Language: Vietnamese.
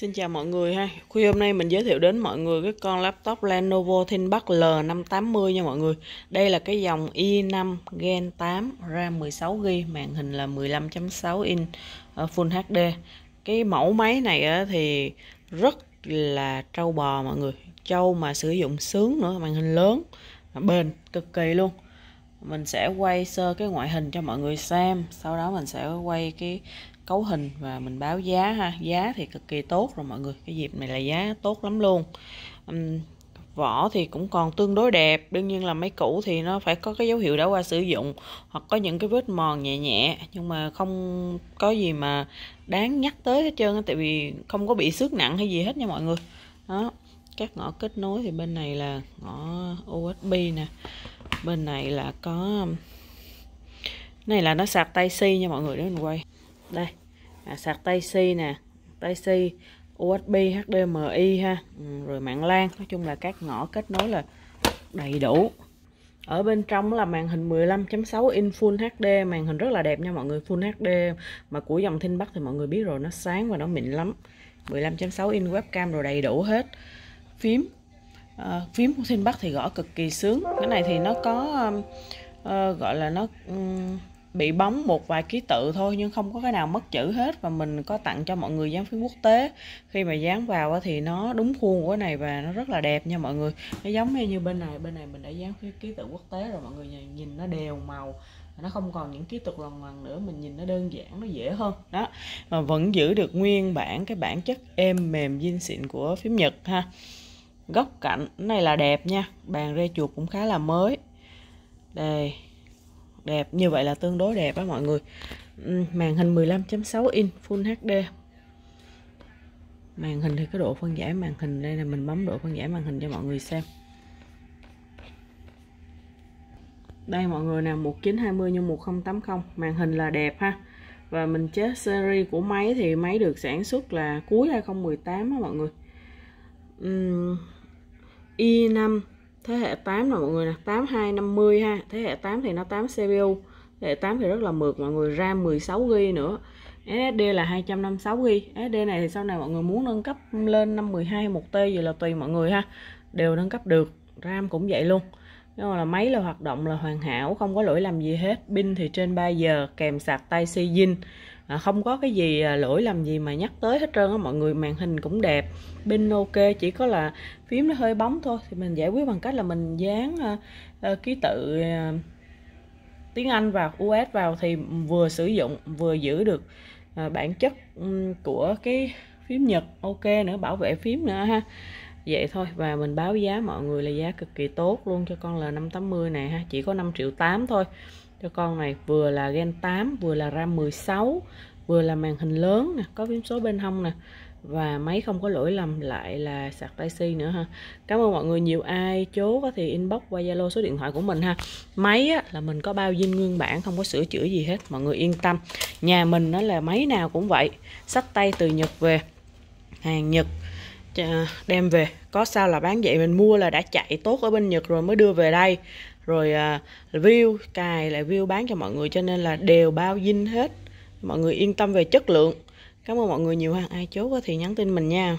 Xin chào mọi người ha. Khuya hôm nay mình giới thiệu đến mọi người cái con laptop Lenovo ThinkPad L580 nha mọi người. Đây là cái dòng i5 Gen 8 RAM 16GB, màn hình là 15.6 inch ờ, Full HD. Cái mẫu máy này thì rất là trâu bò mọi người. Trâu mà sử dụng sướng nữa, màn hình lớn, bền cực kỳ luôn. Mình sẽ quay sơ cái ngoại hình cho mọi người xem, sau đó mình sẽ quay cái cấu hình và mình báo giá ha giá thì cực kỳ tốt rồi mọi người cái dịp này là giá tốt lắm luôn uhm, vỏ thì cũng còn tương đối đẹp đương nhiên là máy cũ thì nó phải có cái dấu hiệu đã qua sử dụng hoặc có những cái vết mòn nhẹ nhẹ nhưng mà không có gì mà đáng nhắc tới hết trơn tại vì không có bị xước nặng hay gì hết nha mọi người đó các ngõ kết nối thì bên này là ngõ USB nè bên này là có này là nó sạc tay si nha mọi người để mình quay đây à, sạc tay si nè tay si USB HDMI ha ừ, rồi mạng LAN nói chung là các ngõ kết nối là đầy đủ ở bên trong là màn hình 15.6 in Full HD màn hình rất là đẹp nha mọi người Full HD mà của dòng Thiên Bắc thì mọi người biết rồi nó sáng và nó mịn lắm 15.6 in webcam rồi đầy đủ hết phím à, phím của Thiên Bắc thì gõ cực kỳ sướng cái này thì nó có uh, gọi là nó um, bị bấm một vài ký tự thôi nhưng không có cái nào mất chữ hết và mình có tặng cho mọi người dán phím quốc tế khi mà dán vào thì nó đúng khuôn của cái này và nó rất là đẹp nha mọi người nó giống như bên này bên này mình đã dán phím ký tự quốc tế rồi mọi người nhìn nó đều màu nó không còn những ký tự loằng ngoằng nữa mình nhìn nó đơn giản nó dễ hơn đó mà vẫn giữ được nguyên bản cái bản chất êm mềm zin xịn của phím nhật ha góc cạnh này là đẹp nha bàn rê chuột cũng khá là mới đây đẹp như vậy là tương đối đẹp á mọi người ừ, màn hình 15.6 inch full HD màn hình thì cái độ phân giải màn hình đây là mình bấm độ phân giải màn hình cho mọi người xem đây mọi người nè 1920 x 1080 màn hình là đẹp ha và mình chết series của máy thì máy được sản xuất là cuối 2018 á mọi người uhm, ừ, i5 thế hệ 8 là mọi người nè 8250 ha thế hệ 8 thì nó 8 CPU thế hệ 8 thì rất là mượt mọi người RAM 16GB nữa SSD là 256GB SSD này thì sau này mọi người muốn nâng cấp lên 512 1T gì là tùy mọi người ha đều nâng cấp được RAM cũng vậy luôn nhưng mà là máy là hoạt động là hoàn hảo không có lỗi làm gì hết pin thì trên 3 giờ kèm sạc tay si zin à, không có cái gì à, lỗi làm gì mà nhắc tới hết trơn á mọi người màn hình cũng đẹp pin ok chỉ có là phím nó hơi bóng thôi thì mình giải quyết bằng cách là mình dán à, à, ký tự à, tiếng Anh vào US vào thì vừa sử dụng vừa giữ được à, bản chất của cái phím Nhật ok nữa bảo vệ phím nữa ha vậy thôi và mình báo giá mọi người là giá cực kỳ tốt luôn cho con L580 này ha chỉ có 5 triệu 8 thôi cho con này vừa là gen 8 vừa là RAM 16 vừa là màn hình lớn nè có phím số bên hông nè và máy không có lỗi lầm lại là sạc tai si nữa ha cảm ơn mọi người nhiều ai chú có thì inbox qua zalo số điện thoại của mình ha máy á, là mình có bao dinh nguyên bản không có sửa chữa gì hết mọi người yên tâm nhà mình nó là máy nào cũng vậy sách tay từ nhật về hàng nhật à, đem về có sao là bán vậy mình mua là đã chạy tốt ở bên nhật rồi mới đưa về đây rồi uh, view cài lại view bán cho mọi người cho nên là đều bao dinh hết mọi người yên tâm về chất lượng cảm ơn mọi người nhiều ha ai chốt thì nhắn tin mình nha